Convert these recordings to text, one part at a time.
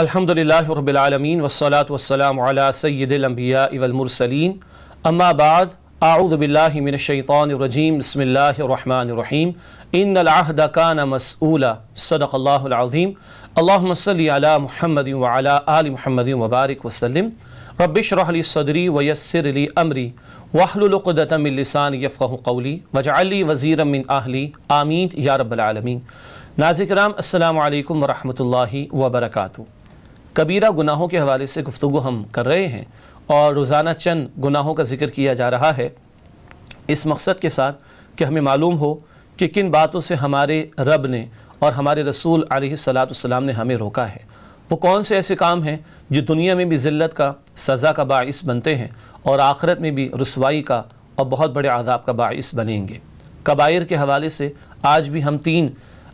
अल्हम्दुलिल्लाह रब्बिलालमीन वस्सलात वस्सलाम अला सय्यिदिल अंबिया वल मुरसलीन अम्मा बाद आऊज़ु बिल्लाहि मिनश शैतानिर रजीम बिस्मिल्लाहिर रहमानिर रहीम इन्नल अहद काना मसऊला सदक़ल्लाहुल अज़ीम अल्लाहुम्मा सल्लि अला मुहम्मद व अला आलि मुहम्मद व बारिक वसल्लिम रब्बिशरह ली सदरी व यस्सिर ली अमरी वाहलुलुक़दतम मिन लिसानी यफ़क़हु क़ौली वजअली वज़ीरम मिन अहली आमीन या रब्बल आलमीन नाज़िक कराम अस्सलाम वालेकुम वरहमतुल्लाहि व बरकातुहू कबीरा गुनाहों के हवाले से गुफ्तु हम कर रहे हैं और रोज़ाना चंद गुनाहों का जिक्र किया जा रहा है इस मकसद के साथ कि हमें मालूम हो कि किन बातों से हमारे रब ने और हमारे रसूल सलाम ने हमें रोका है वो कौन से ऐसे काम हैं जो दुनिया में भी ज़िल्लत का सज़ा का बायस बनते हैं और आखरत में भी रसवाई का और बहुत बड़े आदाब का बायस बनेंगे कबायर के हवाले से आज भी हम तीन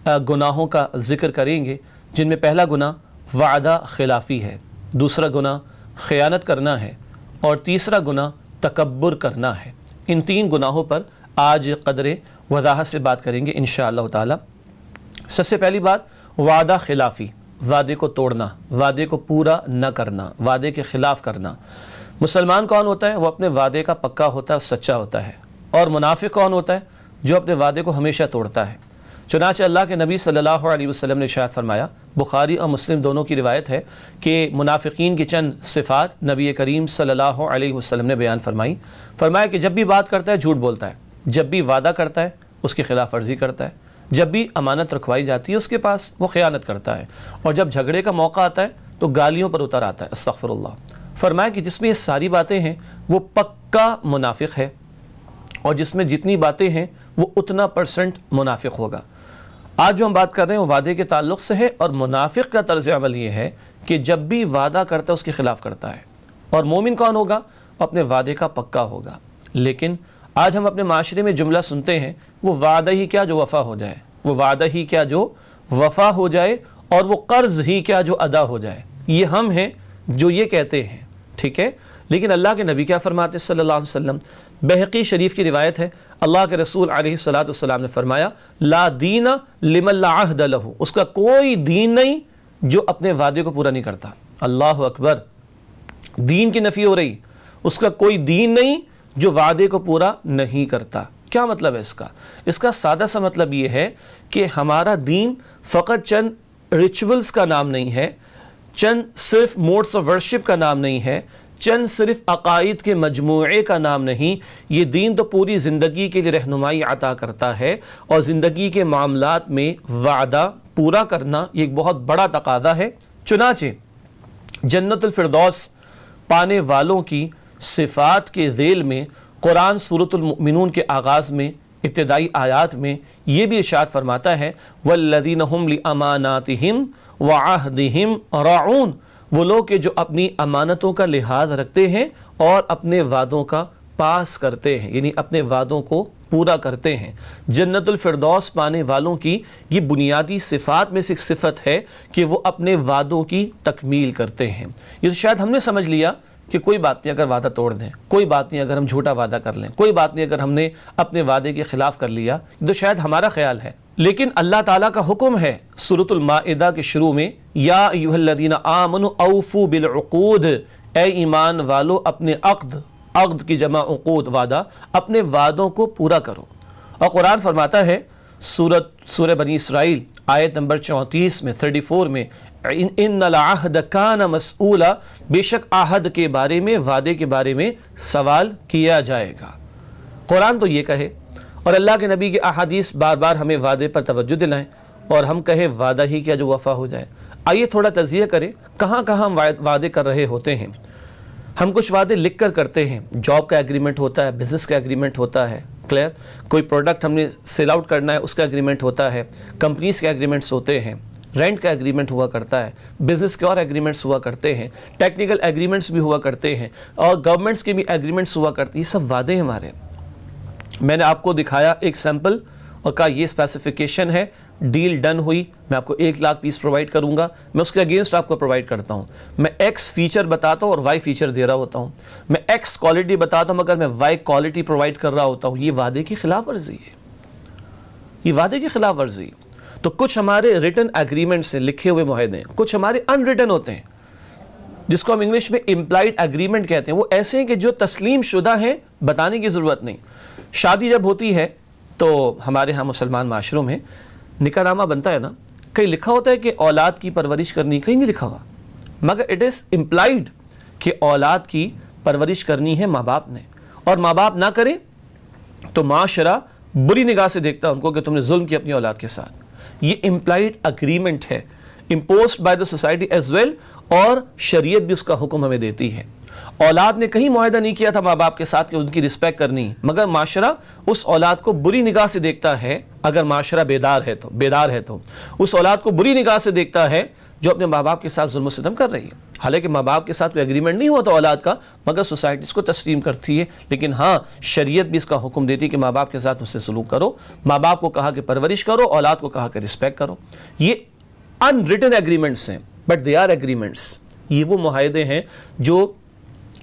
गुनाहों का ज़िक्र करेंगे जिनमें पहला गुना वादा खिलाफी है दूसरा गुना ख़यानत करना है और तीसरा गुना तकबर करना है इन तीन गुनाहों पर आज कदर वजाहत से बात करेंगे इन ताला सबसे पहली बात वादा खिलाफी वादे को तोड़ना वादे को पूरा न करना वादे के ख़िलाफ़ करना मुसलमान कौन होता है वो अपने वादे का पक्का होता है सच्चा होता है और मुनाफिक कौन होता है जो अपने वादे को हमेशा तोड़ता है चुनाच अल्लाह के नबी सल्लल्लाहु अलैहि वसल्लम ने शायद फरमाया बुखारी और मुस्लिम दोनों की रिवायत है कि मुनाफिकीन की चंद सिफ़ात नबी करीम सल्लल्लाहु अलैहि वसल्लम ने बयान फरमाई फरमाया कि जब भी बात करता है झूठ बोलता है जब भी वादा करता है उसकी खिलाफ वर्जी करता है जब भी अमानत रखवाई जाती है उसके पास वो ख़यानत करता है और जब झगड़े का मौका आता है तो गालियों पर उतर आता है अस्तफ़रल्ला फरमाया कि जिसमें ये सारी बातें हैं वो पक्का मुनाफिक है और जिसमें जितनी बातें हैं वो उतना परसेंट मुनाफिक होगा आज जो हम बात कर रहे हैं वो वादे के ताल्लुक से है और मुनाफिक का तर्ज अमल ये है कि जब भी वादा करता है उसके खिलाफ करता है और मोमिन कौन होगा अपने वादे का पक्का होगा लेकिन आज हम अपने माशरे में जुमला सुनते हैं वो वादा ही क्या जो वफ़ा हो जाए वो वादा ही क्या जो वफ़ा हो जाए और वो कर्ज़ ही क्या जो अदा हो जाए ये हम हैं जो ये कहते हैं ठीक है लेकिन अल्लाह के नबी क्या फरमाते सल्लल्लाहु अलैहि वसल्लम बहकी शरीफ की रिवायत है अल्लाह के रसूल सलाम ने फरमाया ला दीना लिमल्लाहद लहू उसका कोई दीन नहीं जो अपने वादे को पूरा नहीं करता अल्लाह अकबर दीन की नफ़ी हो रही उसका कोई दीन नहीं जो वादे को पूरा नहीं करता क्या मतलब है इसका इसका सादा सा मतलब ये है कि हमारा दीन फ़कत चंद रिचुअल्स का नाम नहीं है चंद सिर्फ मोड्स ऑफ वर्शिप का नाम नहीं है चंद सिर्फ अकायद के मजमू का नाम नहीं ये दीन तो पूरी ज़िंदगी के लिए रहनुमाई अता करता है और ज़िंदगी के मामला में वादा पूरा करना एक बहुत बड़ा तकादा है चुनाचे जन्नतफरदौस पाने वालों की सिफात के जेल में कुरान सूरतमिन के आगाज़ में इब्तदाई आयात में ये भी इशात फरमाता है वल्लिन हम अमानात हिम वाहद हम राउन वो लोग के जो अपनी अमानतों का लिहाज रखते हैं और अपने वादों का पास करते हैं यानी अपने वादों को पूरा करते हैं जन्नतफरदौस पाने वालों की ये बुनियादी सिफात में से सिफत है कि वो अपने वादों की तकमील करते हैं ये तो शायद हमने समझ लिया कि कोई बात नहीं अगर वादा तोड़ दें कोई बात नहीं अगर हम झूठा वादा कर लें कोई बात नहीं अगर हमने अपने वादे के ख़िलाफ़ कर लिया तो शायद हमारा ख्याल है लेकिन अल्लाह ताला का हुक्म है सूरतुल माइदा के शुरू में या यूहल्लदीन आमन औफू बिलकूद ए ईमान वालो अपने अक्द अक्द की जमा उकूद वादा अपने वादों को पूरा करो और कुरान फरमाता है सूरत सूर बनी इसराइल आयत नंबर चौंतीस में थर्टी फोर में इन इन आहद न मसूला बेशक आहद के बारे में वादे के बारे में सवाल किया जाएगा कुरान तो ये कहे और अल्लाह के नबी के अहादीस बार बार हमें वादे पर तोज्जो दिलाएं और हम कहें वादा ही क्या जो वफा हो जाए आइए थोड़ा तजिया करें कहाँ कहाँ हम वादे कर रहे होते हैं हम कुछ वादे लिख कर करते हैं जॉब का एग्रीमेंट होता है बिज़नेस का एग्रीमेंट होता है क्लियर कोई प्रोडक्ट हमने सेल आउट करना है उसका एग्रीमेंट होता है कंपनीज़ के एग्रीमेंट्स होते हैं रेंट का एग्रीमेंट हुआ करता है बिज़नेस के और एग्रीमेंट्स हुआ करते हैं टेक्निकल एग्रीमेंट्स भी हुआ करते हैं और गवर्नमेंट्स के भी एग्रीमेंट्स हुआ करते हैं ये सब वादे हमारे मैंने आपको दिखाया एक सैंपल और कहा ये स्पेसिफिकेशन है डील डन हुई मैं आपको एक लाख पीस प्रोवाइड करूंगा मैं उसके अगेंस्ट आपको प्रोवाइड करता हूँ मैं एक्स फीचर बताता हूँ और वाई फीचर दे रहा होता हूँ मैं एक्स क्वालिटी बताता हूँ मगर मैं वाई क्वालिटी प्रोवाइड कर रहा होता हूँ ये वादे की खिलाफ वर्जी है ये वादे की खिलाफ वर्जी तो कुछ हमारे रिटर्न एग्रीमेंट से लिखे हुए हैं कुछ हमारे अनरिटर्न होते हैं जिसको हम इंग्लिश में इम्प्लाइड एग्रीमेंट कहते हैं वो ऐसे हैं कि जो तस्लीम शुदा हैं बताने की ज़रूरत नहीं शादी जब होती है तो हमारे यहाँ मुसलमान माशरों में निकाहनामा बनता है ना कहीं लिखा होता है कि औलाद की परवरिश करनी कहीं नहीं लिखा हुआ मगर इट इज़ इम्प्लाइड कि औलाद की परवरिश करनी है माँ बाप ने और माँ बाप ना करें तो माशरा बुरी निगाह से देखता है उनको कि तुमने जुल्म किया अपनी औलाद के साथ ये इम्प्लाइड अग्रीमेंट है impose by the society as well और शरीयत भी उसका हुक्म हमें देती है औलाद ने कहीं माहदा नहीं किया था माँ बाप के साथ कि उनकी रिस्पेक्ट करनी मगर माशरा उस औलाद को बुरी निगाह से देखता है अगर माशरा बेदार है तो बेदार है तो उस औलाद को बुरी निगाह से देखता है जो अपने माँ बाप के साथ जुल्म कर रही है हालांकि माँ बाप के साथ कोई एग्रीमेंट नहीं हुआ था औलाद का मगर सोसाइटी इसको तस्लीम करती है लेकिन हाँ शरीयत भी इसका हुक्म देती है कि माँ बाप के साथ उससे सलूक करो माँ बाप को कहा कि परवरिश करो औलाद को कहा कि रिस्पेक्ट करो ये अनरिटन एग्रीमेंट्स हैं बट दे आर एग्रीमेंट्स ये वो माहदे हैं जो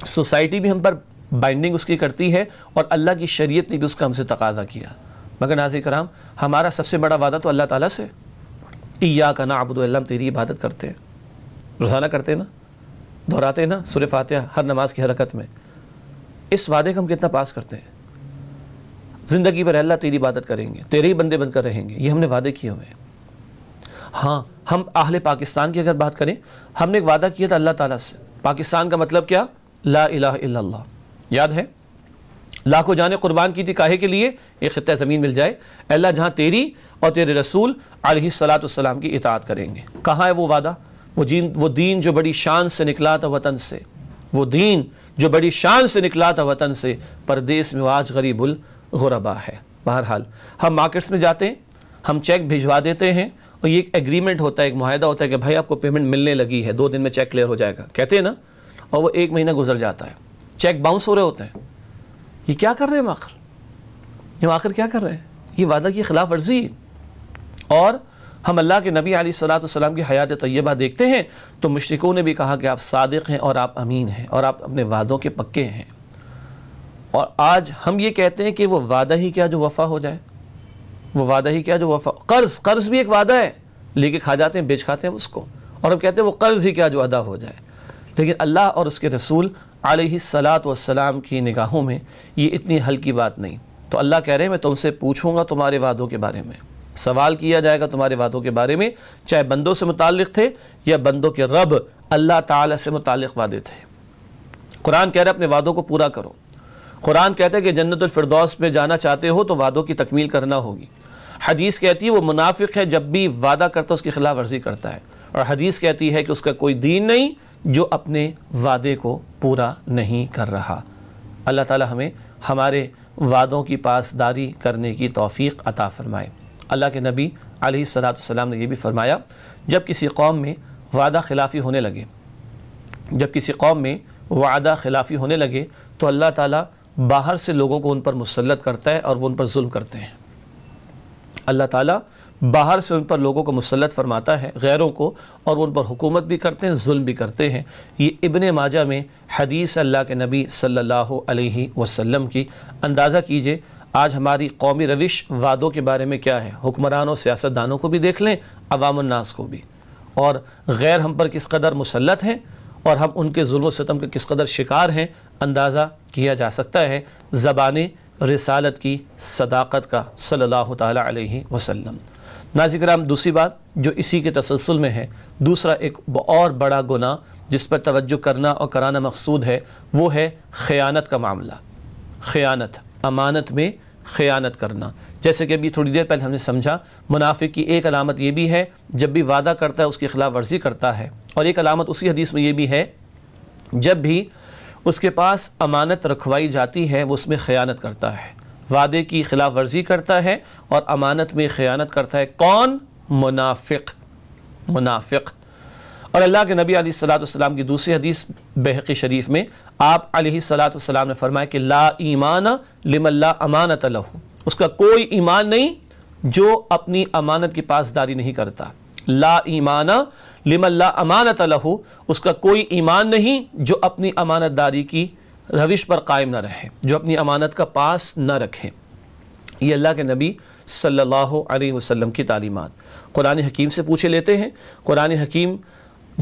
सोसाइटी भी हम पर बाइंडिंग उसकी करती है और अल्लाह की शरीयत ने भी उसका हमसे तकाजा किया मगर नाजिक कराम हमारा सबसे बड़ा वादा तो अल्लाह ताला से ईया का ना अबूदम तेरी इबादत करते हैं रोज़ाना करते ना दोहराते ना सुर फातह हर नमाज की हरकत में इस वादे को हम कितना पास करते हैं ज़िंदगी भर अल्लाह तेरी इबादत करेंगे तेरे ही बंदे बनकर रहेंगे ये हमने वादे किए हुए हैं हाँ हम आहले पाकिस्तान की अगर बात करें हमने एक वादा किया था अल्लाह ताला से पाकिस्तान का मतलब क्या ला अला याद है लाखों जाने कुर्बान की थी काहे के लिए एक ख़त ज़मीन मिल जाए अल्लाह जहाँ तेरी और तेरे रसूल आलतम की इतात करेंगे कहाँ है वो वादा वो जीन वो दीन जो बड़ी शान से निकला था वतन से वो दीन जो बड़ी शान से निकला था वतन से परदेस में आज गरीबुल गुरबा है बहरहाल हम मार्केट्स में जाते हैं हम चेक भिजवा देते हैं और ये एक एग्रीमेंट होता है एक माहदा होता है कि भाई आपको पेमेंट मिलने लगी है दो दिन में चेक क्लियर हो जाएगा कहते हैं ना और वो एक महीना गुजर जाता है चेक बाउंस हो रहे होते हैं ये क्या कर रहे हैं आखिर ये आखिर क्या कर रहे हैं ये वादा की खिलाफ वर्जी है और हम अल्लाह के नबी सलाम की हयात तय्यबा देखते हैं तो मशरकों ने भी कहा कि आप सादक हैं और आप अमीन हैं और आप अपने वादों के पक्के हैं और आज हम ये कहते हैं कि वो वादा ही क्या जो वफ़ा हो जाए वो वादा ही क्या जो वफ़ा कर्ज़ कर्ज़ भी एक वादा है लेके खा जाते हैं बेच खाते हैं उसको और हम कहते हैं वो कर्ज़ ही क्या जो अदा हो जाए लेकिन अल्लाह और उसके रसूल सलात वसलाम की निगाहों में ये इतनी हल्की बात नहीं तो अल्लाह कह रहे हैं मैं तुमसे पूछूंगा तुम्हारे वादों के बारे में सवाल किया जाएगा तुम्हारे वादों के बारे में चाहे बंदों से मुतक़ थे या बंदों के रब अल्लाह ताला से मुतक़ वादे थे कुरान कह रहे अपने वादों को पूरा करो कुरान कहते हैं कि जन्नतफरदौस में जाना चाहते हो तो वादों की तकमील करना होगी हदीस कहती है वो मुनाफिक है जब भी वादा करता है उसकी खिलाफ वर्जी करता है और हदीस कहती है कि उसका कोई दीन नहीं जो अपने वादे को पूरा नहीं कर रहा अल्लाह ताला हमें हमारे वादों की पासदारी करने की तौफीक अता फ़रमाए अल्लाह के नबी सलाम ने यह भी फ़रमाया जब किसी कौम में वादा खिलाफ़ी होने लगे जब किसी कौम में वादा खिलाफ़ी होने लगे तो अल्लाह ताला बाहर से लोगों को उन पर मुसलत करता है और वो उन पर जुल्म करते हैं अल्लाह ताला बाहर से उन पर लोगों को मुसलत फरमाता है गैरों को और उन पर हुकूमत भी करते हैं जुल्म भी करते हैं ये इबन माजा में हदीस अल्लाह के नबी सल्लल्लाहु अलैहि वसल्लम की अंदाज़ा कीजिए आज हमारी कौमी रविश वादों के बारे में क्या है हुक्मरानों सियासतदानों को भी देख लें अवामनास को भी और गैर हम पर किस कदर मुसलत हैं और हम उनके जुल्म सितम के किस कदर शिकार हैं अंदाज़ा किया जा सकता है ज़बानी रसालत की सदाकत का सल्लल्लाहु अलैहि वसल्लम नाजिक राम दूसरी बात जो इसी के तसलसल में है दूसरा एक और बड़ा गुना जिस पर तवज्जो करना और कराना मकसूद है वो है ख़यानत का मामला ख़यानत अमानत में ख़यानत करना जैसे कि अभी थोड़ी देर पहले हमने समझा मुनाफिक की एक अलामत ये भी है जब भी वादा करता है उसकी खिलाफ वर्जी करता है और एक अलामत उसी हदीस में ये भी है जब भी उसके पास अमानत रखवाई जाती है वो उसमें ख़यानत करता है वादे की खिलाफ वर्जी करता है और अमानत में ख़यानत करता है कौन मुनाफिक मुनाफिक और अल्लाह के नबी सलाम की दूसरी हदीस बहक़ शरीफ में आप सलाम ने फरमाया कि ला ईमान लिमल्ला अमानत लहु उसका कोई ईमान नहीं जो अपनी अमानत की पासदारी नहीं करता ला ईमाना लिमल्ला अमानत लहू उसका कोई ईमान नहीं जो अपनी अमानत दारी की रविश पर कायम ना रहे जो अपनी अमानत का पास ना रखें ये अल्लाह के नबी सल्लल्लाहु अलैहि वसल्लम की तालीमत कुरान हकीम से पूछे लेते हैं कुरान हकीम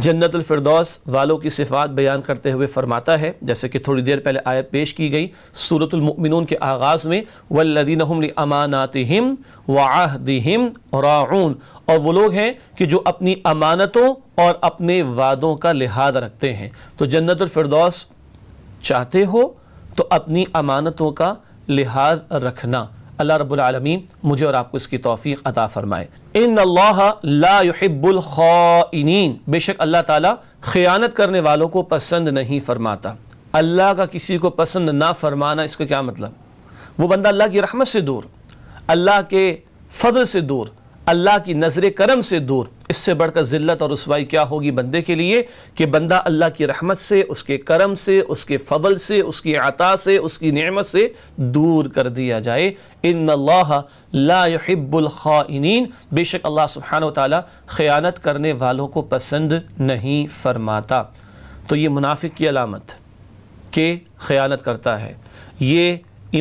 जन्नतफरदौस वालों की सिफात बयान करते हुए फरमाता है जैसे कि थोड़ी देर पहले आयत पेश की गई सूरतमिन के आगाज़ में वल्लिन अमानात हिम वाहम राउन और वो लोग हैं कि जो अपनी अमानतों और अपने वादों का लिहाज रखते हैं तो जन्नतफरदौस चाहते हो तो अपनी अमानतों का लिहाज रखना अल्लाह रबालमीन मुझे और आपको इसकी तोफ़ी अता फ़रमाए इन लाहिबुलख़ाइन बेशक अल्लाह ताला ख़यानत करने वालों को पसंद नहीं फ़रमाता अल्लाह का किसी को पसंद ना फ़रमाना इसका क्या मतलब वो बंदा अल्लाह की रहमत से दूर अल्लाह के फ़जल से दूर अल्लाह की नज़र करम से दूर इससे बढ़कर ज़िल्लत और रसवाई क्या होगी बंदे के लिए कि बंदा अल्लाह की रहमत से उसके करम से उसके फवल से उसकी आता से उसकी नमत से दूर कर दिया जाए इन लाहिबुलख़ाइन बेशक अल्लाह सुबहान ताली ख़यानत करने वालों को पसंद नहीं फरमाता तो ये मुनाफिक की अलामत के ख़यानत करता है ये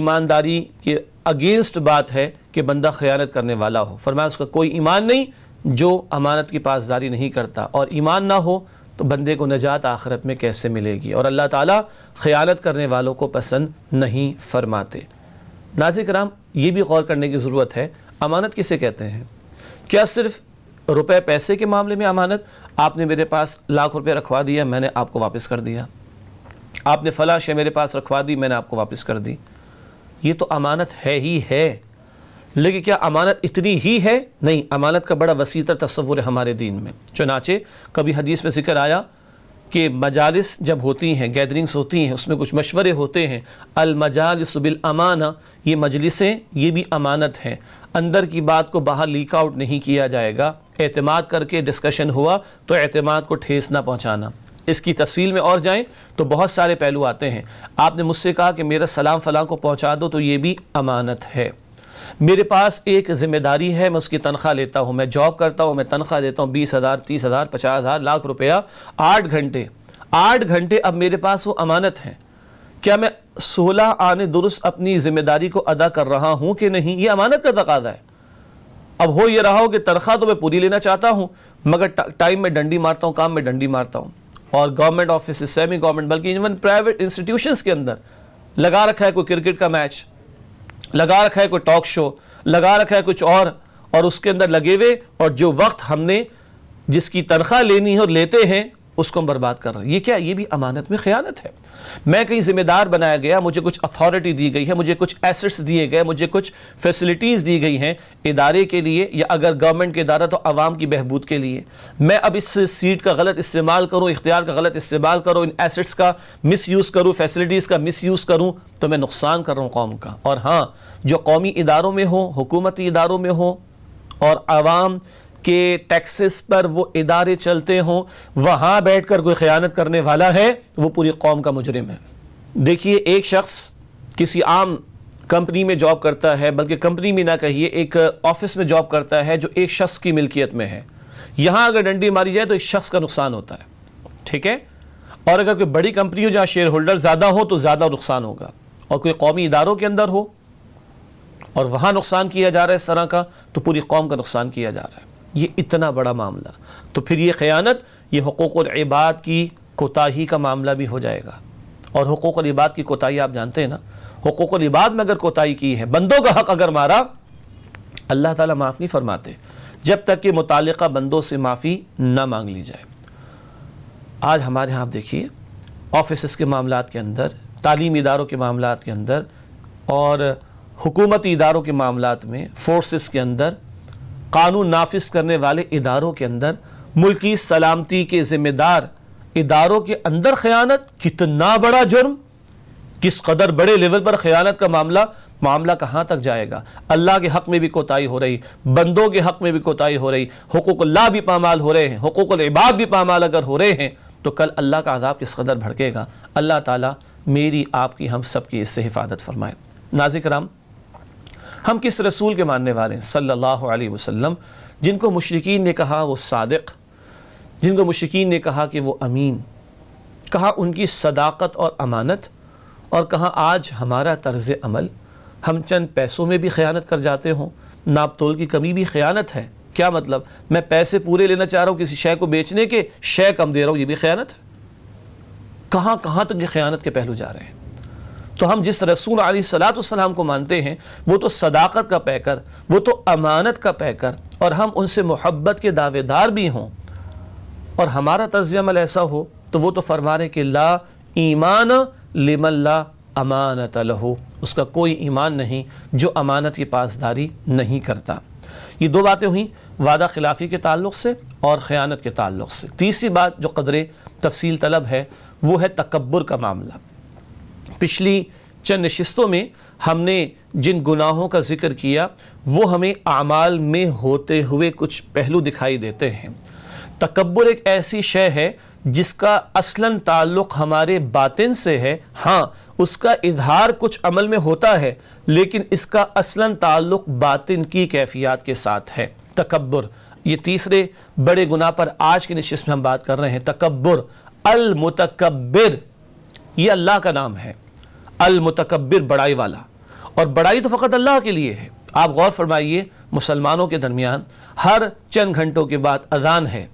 ईमानदारी के अगेंस्ट बात है कि बंदा ख़यालत करने वाला हो फरमाया उसका कोई ईमान नहीं जो अमानत की पासदारी नहीं करता और ईमान ना हो तो बंदे को नजात आखरत में कैसे मिलेगी और अल्लाह ताला ख़यालत करने वालों को पसंद नहीं फरमाते नाजिक राम ये भी गौर करने की ज़रूरत है अमानत किसे कहते हैं क्या सिर्फ़ रुपए पैसे के मामले में अमानत आपने मेरे पास लाख रुपए रखवा दिया मैंने आपको वापस कर दिया आपने फलाश है मेरे पास रखवा दी मैंने आपको वापस कर दी ये तो अमानत है ही है लेकिन क्या अमानत इतनी ही है नहीं अमानत का बड़ा वसी तर तस्वुर है हमारे दीन में चनाचे कभी हदीस में ज़िक्र आया कि मजालस जब होती हैं गैदरिंग्स होती हैं उसमें कुछ मशवरे होते हैं अलमजालस अमाना ये मजलिसें ये भी अमानत हैं अंदर की बात को बाहर लीक आउट नहीं किया जाएगा अतमाद करके डिस्कशन हुआ तो अतमाद को ठेस ना पहुँचाना इसकी तफसील में और जाएँ तो बहुत सारे पहलू आते हैं आपने मुझसे कहा कि मेरा सलाम फ़लाँ को पहुँचा दो तो ये भी अमानत है मेरे पास एक ज़िम्मेदारी है मैं उसकी तनख्वाह लेता हूँ मैं जॉब करता हूँ मैं तनख्वाह देता हूँ बीस हज़ार तीस हज़ार पचास हज़ार लाख रुपया आठ घंटे आठ घंटे अब मेरे पास वो अमानत है क्या मैं सोलह आने दुरुस्त अपनी ज़िम्मेदारी को अदा कर रहा हूँ कि नहीं ये अमानत का तकादा है अब हो ये रहा हो कि तनख्वाह तो मैं पूरी लेना चाहता हूँ मगर टाइम में डंडी मारता हूँ काम में डंडी मारता हूँ और गवर्नमेंट ऑफिस सेमी गवर्नमेंट बल्कि इवन प्राइवेट इंस्टीट्यूशन के अंदर लगा रखा है कोई क्रिकेट का मैच लगा रखा है कोई टॉक शो लगा रखा है कुछ और और उसके अंदर लगे हुए और जो वक्त हमने जिसकी तनख्वाह लेनी है और लेते हैं उसको हम बर्बाद कर रहे हैं ये क्या ये भी अमानत में ख़यानत है मैं कहीं ज़िम्मेदार बनाया गया मुझे कुछ अथॉरिटी दी गई है मुझे कुछ एसेट्स दिए गए मुझे कुछ फैसिलिटीज़ दी गई हैं इदारे के लिए या अगर गवर्नमेंट के इदारा तो आवाम की बहबूद के लिए मैं अब इस सीट का गलत इस्तेमाल करूँ इख्तियार का गलत इस्तेमाल करूँ इन एसेट्स का मिस यूज़ करूँ फैसिलिटीज़ का मिस यूज़ करूँ तो मैं नुकसान कर रहा हूँ कौम का और हाँ जो कौमी इदारों में हों हुकूमती इदारों में हों और आवाम कि टैक्सिस पर वो इदारे चलते हों वहाँ बैठ कर कोई ख़यानत करने वाला है वो पूरी कौम का मुजरिम है देखिए एक शख्स किसी आम कंपनी में जॉब करता है बल्कि कंपनी में ना कहिए एक ऑफिस में जॉब करता है जो एक शख्स की मिल्कियत में है यहाँ अगर डंडी मारी जाए तो एक शख्स का नुकसान होता है ठीक है और अगर कोई बड़ी कंपनी हो जहाँ शेयर होल्डर ज़्यादा हो तो ज़्यादा नुकसान होगा और कोई कौमी इदारों के अंदर हो और वहाँ नुकसान किया जा रहा है इस तरह का तो पूरी कौम का नुकसान किया जा रहा है ये इतना बड़ा मामला तो फिर ये ख़यानत ये हकूक़ और इबाद की कोताही का मामला भी हो जाएगा और हकूक़ और इबाद की कोताही आप जानते हैं ना हकूक़ और इबाद में अगर कोताही की है बंदों का हक अगर मारा अल्लाह ताला माफ़ नहीं फरमाते जब तक कि मुतल बंदों से माफ़ी ना मांग ली जाए आज हमारे यहाँ आप देखिए ऑफिस के मामला के अंदर तालीम इदारों के मामला के अंदर और हुकूमती इदारों के मामला में फोर्सेस के अंदर कानून नाफिस करने वाले इदारों के अंदर मुल्क की सलामती के ज़िम्मेदार इदारों के अंदर ख़यानत कितना बड़ा जुर्म किस कदर बड़े लेवल पर ख़यानत का मामला मामला कहाँ तक जाएगा अल्लाह के हक़ में भी कोताही हो रही बंदों के हक़ में भी कोताही हो रही हकूक़ल्ला भी पामाल हो रहे हैं हकूक़लबाद भी पामाल अगर हो रहे हैं तो कल अल्लाह का आज़ाब किस कदर भड़केगा अल्लाह ताला मेरी आपकी हम सबकी इससे हिफाजत फरमाए नाजिक राम हम किस रसूल के मानने वाले हैं सल्लल्लाहु अलैहि वसल्लम जिनको मुशरकिन ने कहा वो सदक जिनको मुशरकिन ने कहा कि वो अमीन कहा उनकी सदाकत और अमानत और कहा आज हमारा तर्ज़ अमल हम चंद पैसों में भी ख़यानत कर जाते हों नाप तोल की कमी भी ख़यानत है क्या मतलब मैं पैसे पूरे लेना चाह रहा हूँ किसी शय को बेचने के शय कम दे रहा हूँ ये भी ख़यानत है कहाँ कहाँ तक ये ख़यानत के पहलू जा रहे हैं तो हम जिस रसूल सलाम को मानते हैं वो तो सदाकत का पैकर वो तो अमानत का पैकर और हम उनसे मोहब्बत के दावेदार भी हों और हमारा तर्ज अमल ऐसा हो तो वो तो फरमा रहे कि ला ईमान लिमल्ला अमानत लहो उसका कोई ईमान नहीं जो अमानत की पासदारी नहीं करता ये दो बातें हुई वादा खिलाफी के ताल्लुक से और ख़यानत के ताल्लुक से तीसरी बात जो कदर तफसील तलब है वो है तकबर का मामला पिछली चंद नशस्तों में हमने जिन गुनाहों का जिक्र किया वो हमें आमाल में होते हुए कुछ पहलू दिखाई देते हैं तकबर एक ऐसी शय है जिसका असला ताल्लुक़ हमारे बातिन से है हाँ उसका इधार कुछ अमल में होता है लेकिन इसका असला ताल्लुक़ बातिन की कैफियत के साथ है तकबर ये तीसरे बड़े गुनाह पर आज की नशस्त में हम बात कर रहे हैं तकबर अलमतकबर ये अल्लाह का नाम है अलमतकबर बड़ाई वाला और बड़ाई तो फ़कत अल्लाह के लिए है आप गौर फरमाइए मुसलमानों के दरमियान हर चंद घंटों के बाद अजान है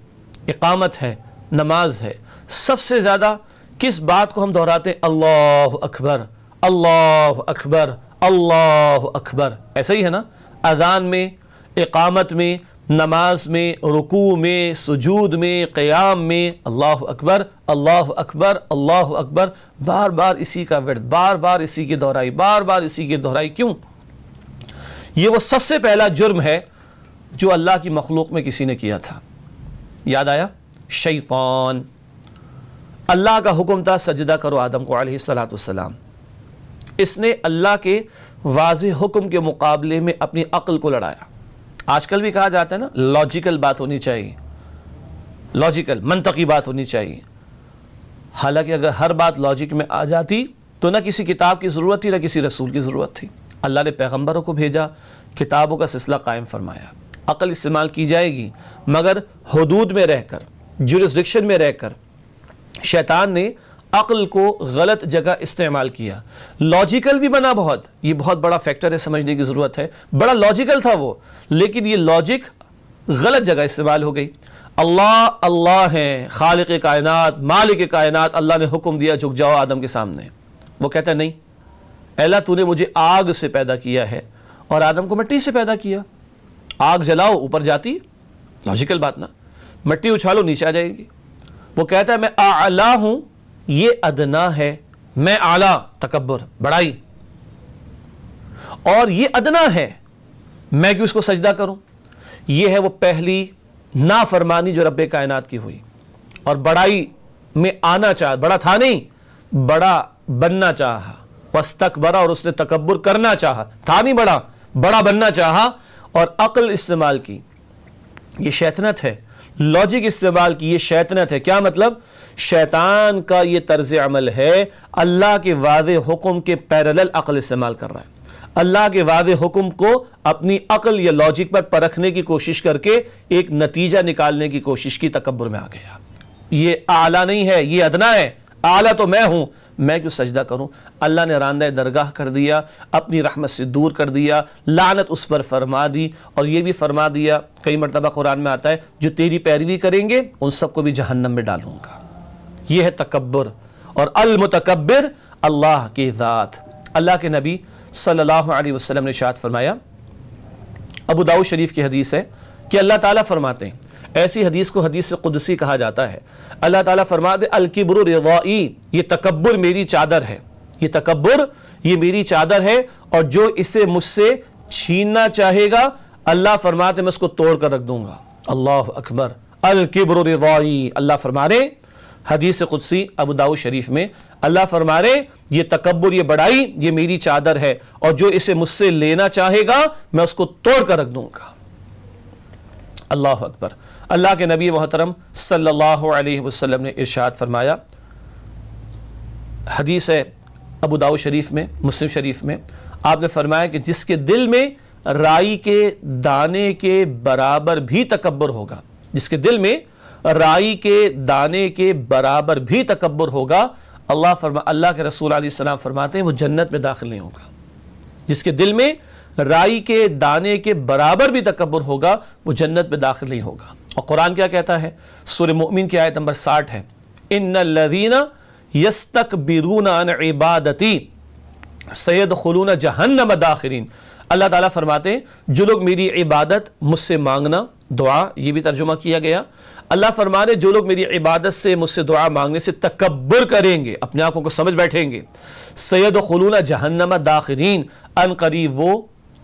इकामत है नमाज है सबसे ज़्यादा किस बात को हम दोहराते हैं अल्लाह अकबर अल्लाह अकबर अल्लाह अकबर ऐसा ही है ना अजान में इकामत में नमाज में रुकू में सजूद में क़याम में अल्लाह अकबर अल्लाह अकबर अल्लाह अकबर बार बार इसी का वर्द बार बार इसी की दोहराई बार बार इसी की दोहराई क्यों ये वो सबसे पहला जुर्म है जो अल्लाह की मखलूक में किसी ने किया था याद आया शैफ़ान अल्लाह का हुक्म था सजदा करो आदम को सलाम इसने अल्लाह के वाज हुक्म के मुकाबले में अपनी अक्ल को लड़ाया आजकल भी कहा जाता है ना लॉजिकल बात होनी चाहिए लॉजिकल मनतकी बात होनी चाहिए हालांकि अगर हर बात लॉजिक में आ जाती तो ना किसी किताब की ज़रूरत थी ना किसी रसूल की ज़रूरत थी अल्लाह ने पैगम्बरों को भेजा किताबों का सिलसिला कायम फरमाया अकल इस्तेमाल की जाएगी मगर हदूद में रहकर जुरिस्डिक्शन में रहकर शैतान ने अक्ल को गलत जगह इस्तेमाल किया लॉजिकल भी बना बहुत ये बहुत बड़ा फैक्टर है समझने की ज़रूरत है बड़ा लॉजिकल था वो लेकिन ये लॉजिक गलत जगह इस्तेमाल हो गई अल्लाह अल्लाह है खालिक कायनात मालिक कायनात अल्लाह ने हुक्म दिया झुक जाओ आदम के सामने वो कहता है नहीं अल्लाह तूने मुझे आग से पैदा किया है और आदम को मिट्टी से पैदा किया आग जलाओ ऊपर जाती लॉजिकल बात ना मिट्टी उछालो नीचे आ जाएगी वो कहता है मैं आला हूँ ये अदना है मैं आला तकबर बड़ाई और ये अदना है मैं क्यों इसको सजदा करूं यह है वो पहली नाफरमानी जो रब कायनात की हुई और बड़ाई में आना चाह बड़ा था नहीं बड़ा बनना चाहा बड़ा और उसने तकबर करना चाहा था नहीं बड़ा बड़ा बनना चाहा और अकल इस्तेमाल की ये शैतनत है लॉजिक इस्तेमाल की ये शैतनत है क्या मतलब शैतान का ये तर्ज अमल है अल्लाह के वाद हुक्म के पैरल अकल इस्तेमाल कर रहा है अल्लाह के वाद हुक्म को अपनी अकल या लॉजिक पर परखने की कोशिश करके एक नतीजा निकालने की कोशिश की तकबर में आ गया ये आला नहीं है ये अदना है आला तो मैं हूं मैं क्यों सजदा करूँ अल्लाह ने रानदा दरगाह कर दिया अपनी रहमत से दूर कर दिया लानत उस पर फरमा दी और ये भी फरमा दिया कई मरतबा कुरान में आता है जो तेरी पैरवी करेंगे उन सबको भी जहन्नम में डालूंगा यह है तकबर और अलमतकबर अल्लाह के ज़ात अल्लाह के नबी सल्लल्लाहु अलैहि वसल्लम ने शाद फरमाया अबू दाऊ शरीफ की हदीस है कि अल्लाह ताला फरमाते हैं ऐसी हदीस को हदीस से कुदसी कहा जाता है अल्लाह ताला फरमा दे अलकिबर रवाई ये तकबर मेरी चादर है ये तकबर ये मेरी चादर है और जो इसे मुझसे छीनना चाहेगा अल्लाह फरमाते मैं उसको तोड़ कर रख दूंगा अल्लाह अकबर अलकिबर रवाई अल्लाह फरमा दे हदीस कुदसी अबूदाऊ शरीफ में अल्लाह फरमा रहे ये तकबर ये बड़ाई ये मेरी चादर है और जो इसे मुझसे लेना चाहेगा मैं उसको तोड़ कर रख दूंगा अल्लाह अकबर अल्लाह के नबी मोहतरम सल्लल्लाहु अलैहि वसल्लम ने इरशाद फरमाया हदीस है अबू दाऊ शरीफ में मुस्लिम शरीफ में आपने फरमाया कि जिसके दिल में राई के दाने के बराबर भी तकबर होगा जिसके दिल में राई के दाने के बराबर भी तकबर होगा अल्लाह फरमा अल्लाह के रसूल सलाम फरमाते हैं वो जन्नत में दाखिल नहीं होगा जिसके दिल में राई के दाने के बराबर भी तकबर होगा वो जन्नत में दाखिल नहीं होगा और कुरान क्या कहता है सुर मोमिन की आयत नंबर साठ है इन लदीना यस तक इबादती सैद खलून जहन्नम दाखरीन अल्लाह ताला फरमाते हैं जो लोग मेरी इबादत मुझसे मांगना दुआ ये भी तर्जुमा किया गया अल्लाह फरमा रहे जो लोग मेरी इबादत से मुझसे दुआ मांगने से तकबर करेंगे अपने आंखों को समझ बैठेंगे सैद खलून जहन्नम दाखरीन अन करीब वो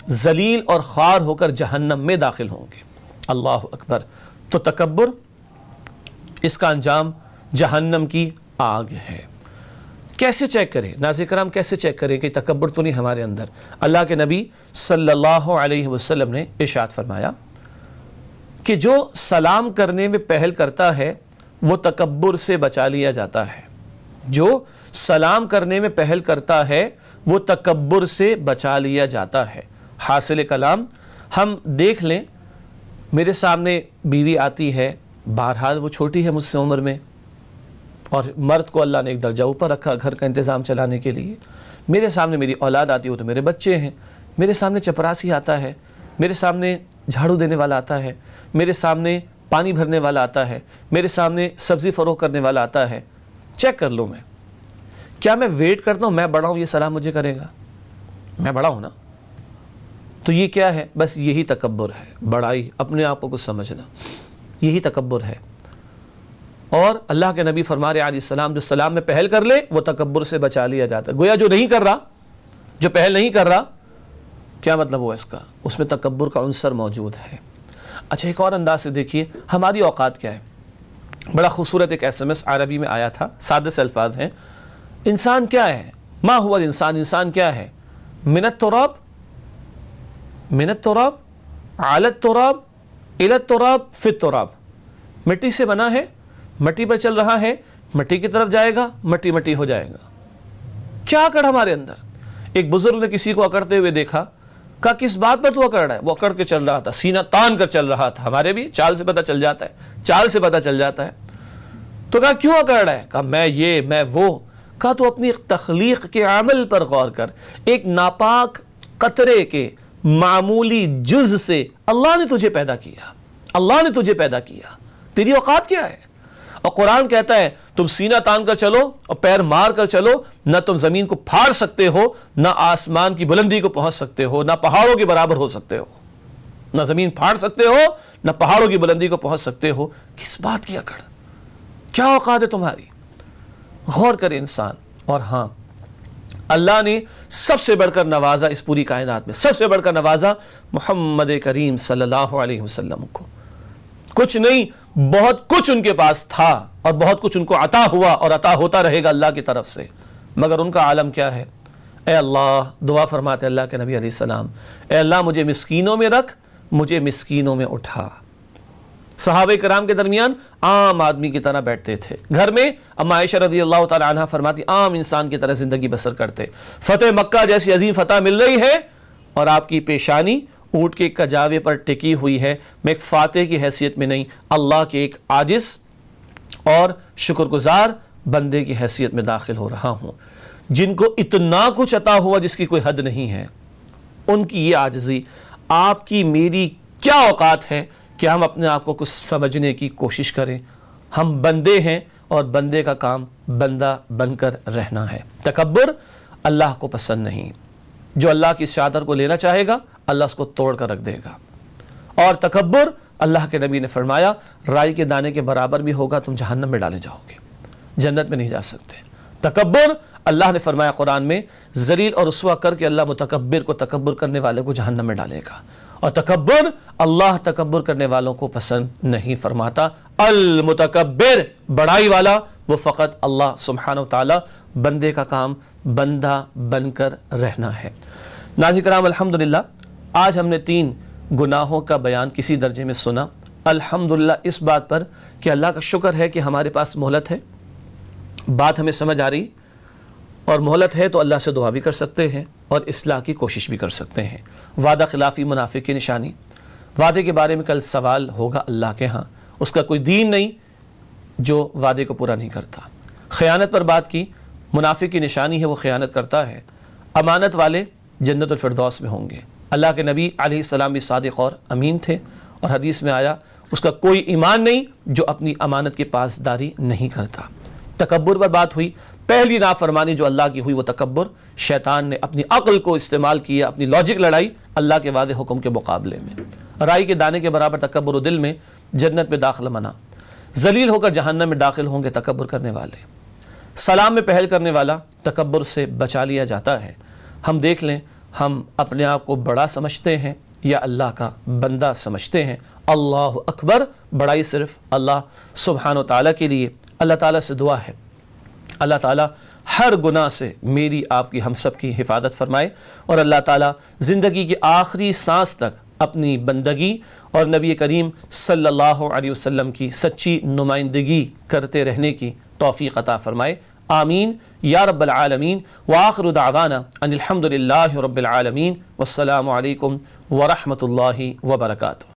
जलील और ख़ार होकर जहन्नम में दाखिल होंगे अल्लाह अकबर तो तकबर इसका अंजाम जहन्नम की आग है कैसे चेक करें नाज कराम कैसे चेक करें कि तकबर तो नहीं हमारे अंदर अल्लाह के नबी सल्लल्लाहु अलैहि वसल्लम ने इशात फरमाया कि जो सलाम करने में पहल करता है वो तकबर से बचा लिया जाता है जो सलाम करने में पहल करता है वो तकबर से बचा लिया जाता है हासिल कलाम हम देख लें मेरे सामने बीवी आती है बहरहाल वो छोटी है मुझसे उम्र में और मर्द को अल्लाह ने एक दर्जा ऊपर रखा घर का इंतज़ाम चलाने के लिए मेरे सामने मेरी औलाद आती वो तो मेरे बच्चे हैं मेरे सामने चपरासी आता है मेरे सामने झाड़ू देने वाला आता है मेरे सामने पानी भरने वाला आता है मेरे सामने सब्ज़ी फ़रोख करने वाला आता है चेक कर लूँ मैं क्या मैं वेट करता हूँ मैं बड़ा हूँ ये सलाह मुझे करेगा मैं बड़ा हूँ ना तो ये क्या है बस यही तकबर है बड़ाई अपने आप को कुछ समझना यही तकबर है और अल्लाह के नबी फरमा सलाम जो सलाम में पहल कर ले वो तकबर से बचा लिया जाता है गोया जो नहीं कर रहा जो पहल नहीं कर रहा क्या मतलब हुआ इसका उसमें तकबर का अंसर मौजूद है अच्छा एक और अंदाज से देखिए हमारी औकात क्या है बड़ा खूबसूरत एक एस एम एस अरबी में आया था सादे से अल्फाज हैं इंसान क्या है माँ हुआ इंसान इंसान क्या है मिनत तो रब मिन तोराब आलत तोराब इलत तोराब फित तोराब मिट्टी से बना है मट्टी पर चल रहा है मट्टी की तरफ जाएगा मिट्टी मिट्टी हो जाएगा क्या अकड़ हमारे अंदर एक बुजुर्ग ने किसी को अकड़ते हुए देखा का किस बात पर तू अकड़ रहा है वो अकड़ के चल रहा था सीना तान कर चल रहा था हमारे भी चाल से पता चल जाता है चाल से पता चल जाता है तो कहा क्यों अकड़ रहा है कहा मैं ये मैं वो कहा तो अपनी तख्लीक के आमल पर गौर कर एक नापाक कतरे के मामूली जुज से अल्लाह ने तुझे पैदा किया अल्लाह ने तुझे पैदा किया तेरी औकात क्या है और कुरान कहता है तुम सीना तान कर चलो और पैर मार कर चलो ना तुम ज़मीन को फाड़ सकते हो ना आसमान की बुलंदी को पहुंच सकते हो ना पहाड़ों के बराबर हो सकते हो ना ज़मीन फाड़ सकते हो ना पहाड़ों की बुलंदी को पहुंच सकते हो किस बात की अकड़ क्या औकात है तुम्हारी गौर करे इंसान और हाँ अल्लाह ने सबसे बढ़कर नवाजा इस पूरी कायनात में सबसे बढ़कर नवाजा मोहम्मद करीम सल्लल्लाहु अलैहि वसल्लम को कुछ नहीं बहुत कुछ उनके पास था और बहुत कुछ उनको अता हुआ और अता होता रहेगा अल्लाह की तरफ से मगर उनका आलम क्या है ए अल्लाह दुआ फरमाते अल्लाह के नबी सलाम ए अल्लाह मुझे मिसकीनों में रख मुझे मिसकीनों में उठा सहाब कराम के दरमियान आम आदमी की तरह बैठते थे घर में अमायशा रजी अल्लाह तह फरमाती आम इंसान की तरह ज़िंदगी बसर करते फ़तेह मक्का जैसी अजीम फ़तह मिल रही है और आपकी पेशानी ऊँट के कजावे पर टिकी हुई है मैं एक फ़ातह की हैसियत में नहीं अल्लाह के एक आजिस और शुक्रगुजार बंदे की हैसियत में दाखिल हो रहा हूँ जिनको इतना कुछ अता हुआ जिसकी कोई हद नहीं है उनकी ये आजजी आपकी मेरी क्या औकात है कि हम अपने आप को कुछ समझने की कोशिश करें हम बंदे हैं और बंदे का काम बंदा बनकर रहना है तकबर अल्लाह को पसंद नहीं जो अल्लाह की चादर को लेना चाहेगा अल्लाह उसको तोड़ कर रख देगा और तकबर अल्लाह के नबी ने फरमाया राई के दाने के बराबर भी होगा तुम जहन्नम में डाले जाओगे जन्नत में नहीं जा सकते तकबर अल्लाह ने फरमाया कुरान में जरीर और रसवा करके अल्लाह मुतकबर को तकबर करने वाले को जहन्नम में डालेगा और तकबर अल्लाह तकबर करने वालों को पसंद नहीं फरमाता अलमतकबर बड़ाई वाला वो फ़कत अल्लाह सुबहान ताली बंदे का काम बंदा बनकर रहना है नाजिक राम अलहमदिल्ला आज हमने तीन गुनाहों का बयान किसी दर्जे में सुना अल्हम्दुलिल्लाह इस बात पर कि अल्लाह का शुक्र है कि हमारे पास मोहलत है बात हमें समझ आ रही और मोहलत है तो अल्लाह से दुआ भी कर सकते हैं और इसलाह की कोशिश भी कर सकते हैं वादा खिलाफी मुनाफे की निशानी वादे के बारे में कल सवाल होगा अल्लाह के यहाँ उसका कोई दीन नहीं जो वादे को पूरा नहीं करता ख़यानत पर बात की मुनाफे की निशानी है वो ख़यानत करता है अमानत वाले जन्नतफरदौस में होंगे अल्लाह के नबी आसमाम भी सदक़ और अमीन थे और हदीस में आया उसका कोई ईमान नहीं जो अपनी अमानत की पासदारी नहीं करता तकबर पर बात हुई पहली नाफरमानी जो अल्लाह की हुई वो तकबर शैतान ने अपनी अकल को इस्तेमाल किया अपनी लॉजिक लड़ाई अल्लाह के वाद हुक्म के मुकाबले में राई के दाने के बराबर तकबर दिल में जन्नत में दाखिल मना जलील होकर जहन्नम में दाखिल होंगे तकबर करने वाले सलाम में पहल करने वाला तकबर से बचा लिया जाता है हम देख लें हम अपने आप को बड़ा समझते हैं या अल्लाह का बंदा समझते हैं अल्लाह अकबर बड़ाई सिर्फ अल्लाह सुबहान तला के लिए अल्लाह ताली से दुआ है अल्लाह ताला हर गुनाह से मेरी आपकी हम सब की हिफाजत फरमाए और अल्लाह ताला ज़िंदगी की आखिरी सांस तक अपनी बंदगी और नबी करीम सल्लल्लाहु अलैहि वसल्लम की सच्ची नुमाइंदगी करते रहने की तोफ़ी अता फ़रमाए आमीन या रबालमीन वाखरुदावाना अनिलहमदिल्ला रबालमीन वालकम वरहमल वबरकू